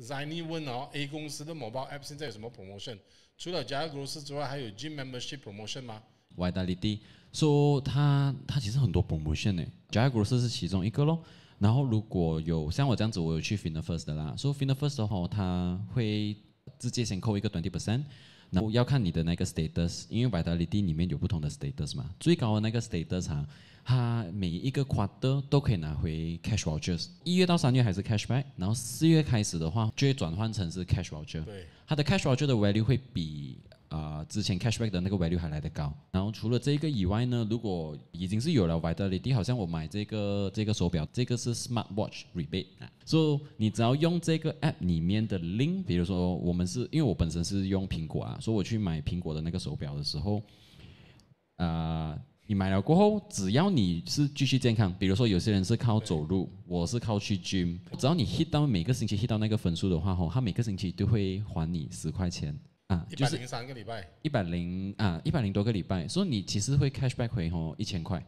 z a n i 问哦 a 公司的某包 app 现在有什么 promotion？除了 Jaguar 公司之外，还有 gym membership promotion 吗 v a l i t y 所以他他其实很多 promotion 呢 j a g u a r s 是其中一个咯。然后如果有像我这样子，我有去 f i n i s first 的啦，所以 f i n i s first 的话，它会直接先扣一个 twenty percent。然后要看你的那个 status，因为百达利蒂里面有不同的 status 嘛，最高的那个 status 呃，它每一个 quarter 都可以拿回 cash w a h e s 一月到三月还是 cash back，然后四月开始的话就会转换成是 cash w a h e 对，它的 cash w a h e 的 value 会比。之前 cashback 的那个 value 还来得高，然后除了这个以外呢，如果已经是有了 v a l i d t y 好像我买这个这个手表，这个是 smartwatch rebate，啊，所以你只要用这个 app 里面的 link，比如说我们是因为我本身是用苹果啊，所以我去买苹果的那个手表的时候，啊，你买了过后，只要你是继续健康，比如说有些人是靠走路，我是靠去 gym，只要你 hit 到每个星期 hit 到那个分数的话吼，他每个星期都会还你十块钱。啊，一百零三个礼拜，一百零啊，一百零多个礼拜，所以你其实会 cashback 回哦一千块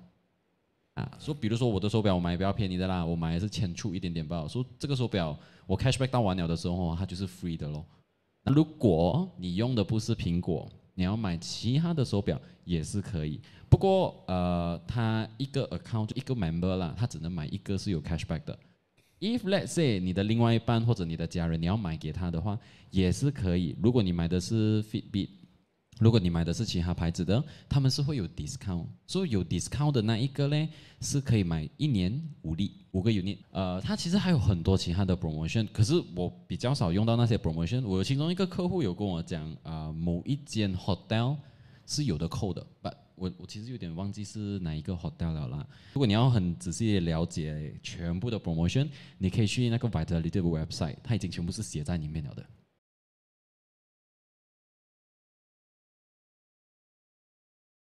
啊。说比如说我的手表我买比较便宜的啦，我买的是千出一点点吧。说这个手表我 cashback 到完了的时候它就是 free 的喽。那如果你用的不是苹果，你要买其他的手表也是可以。不过呃，它一个 account 一个 member 啦，它只能买一个是有 cashback 的。If let's say 你的另外一半或者你的家人，你要买给他的话，也是可以。如果你买的是 Fitbit，如果你买的是其他牌子的，他们是会有 discount。所以有 discount 的那一个嘞，是可以买一年五粒五个 unit。呃，它其实还有很多其他的 promotion，可是我比较少用到那些 promotion。我其中一个客户有跟我讲啊，某一间 hotel 是有的扣的，but。我我其实有点忘记是哪一个 hotel 了啦。如果你要很仔细了解全部的 promotion，你可以去那个 Vitality 的 website，它已经全部是写在里面了的。